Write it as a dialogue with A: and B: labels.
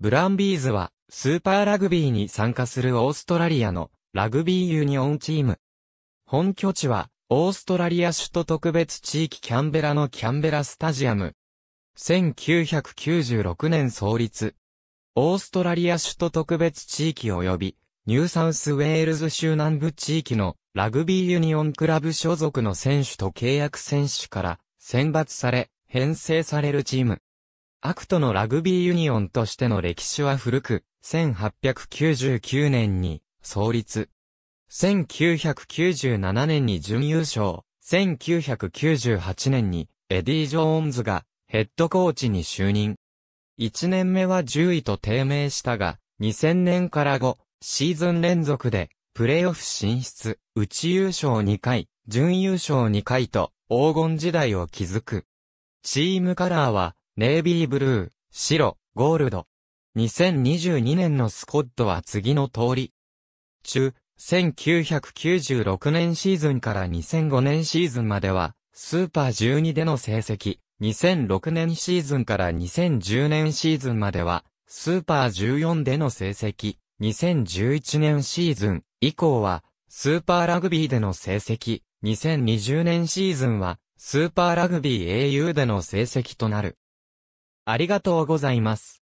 A: ブランビーズは、スーパーラグビーに参加するオーストラリアのラグビーユニオンチーム。本拠地は、オーストラリア首都特別地域キャンベラのキャンベラスタジアム。1996年創立。オーストラリア首都特別地域及び、ニューサウスウェールズ州南部地域のラグビーユニオンクラブ所属の選手と契約選手から選抜され、編成されるチーム。アクトのラグビーユニオンとしての歴史は古く、1899年に創立。1997年に準優勝、1998年にエディ・ジョーンズがヘッドコーチに就任。1年目は10位と低迷したが、2000年から5シーズン連続でプレイオフ進出、内優勝2回、準優勝2回と黄金時代を築く。チームカラーはネイビーブルー、白、ゴールド。2022年のスコッドは次の通り。中、1996年シーズンから2005年シーズンまでは、スーパー12での成績、2006年シーズンから2010年シーズンまでは、スーパー14での成績、2011年シーズン以降は、スーパーラグビーでの成績、2020年シーズンは、スーパーラグビー au での成績となる。ありがとうございます。